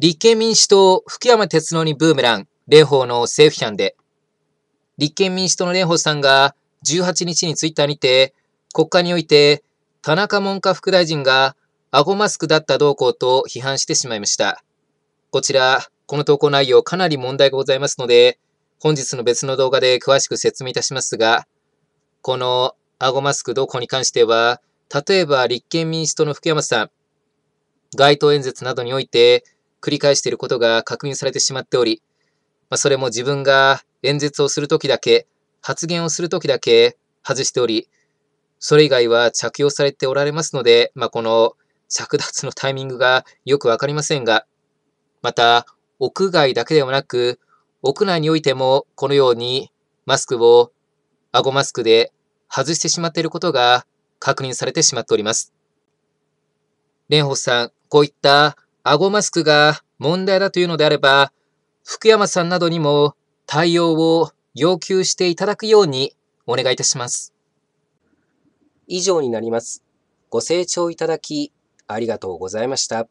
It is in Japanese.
立憲民主党、福山哲郎にブーメラン、蓮舫の政府批判で、立憲民主党の蓮舫さんが18日にツイッターにて、国会において、田中文科副大臣が顎マスクだった動向と批判してしまいました。こちら、この投稿内容かなり問題がございますので、本日の別の動画で詳しく説明いたしますが、この顎マスク動向に関しては、例えば立憲民主党の福山さん、街頭演説などにおいて、繰り返していることが確認されてしまっており、まあ、それも自分が演説をするときだけ、発言をするときだけ外しており、それ以外は着用されておられますので、まあ、この着脱のタイミングがよくわかりませんが、また、屋外だけではなく、屋内においてもこのようにマスクを顎マスクで外してしまっていることが確認されてしまっております。蓮舫さん、こういった顎マスクが問題だというのであれば、福山さんなどにも対応を要求していただくようにお願いいたします。以上になります。ご清聴いただきありがとうございました。